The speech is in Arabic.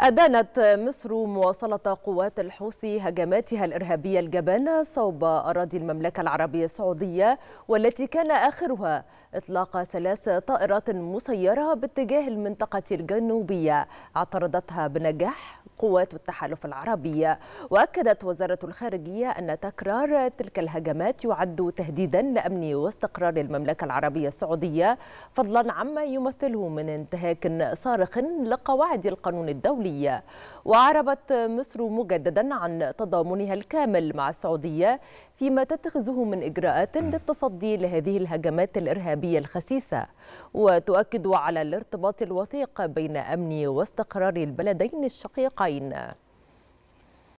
أدانت مصر مواصلة قوات الحوثي هجماتها الإرهابية الجبانة صوب أراضي المملكة العربية السعودية والتي كان آخرها إطلاق ثلاث طائرات مسيرة باتجاه المنطقة الجنوبية اعترضتها بنجاح قوات التحالف العربي وأكدت وزارة الخارجية أن تكرار تلك الهجمات يعد تهديدا لأمن واستقرار المملكة العربية السعودية فضلا عما يمثله من انتهاك صارخ لقواعد القانون الدولي الدولية وأعربت مصر مجددا عن تضامنها الكامل مع السعودية فيما تتخذه من إجراءات للتصدي لهذه الهجمات الإرهابية الخسيسة وتؤكد على الارتباط الوثيق بين أمن واستقرار البلدين الشقيقين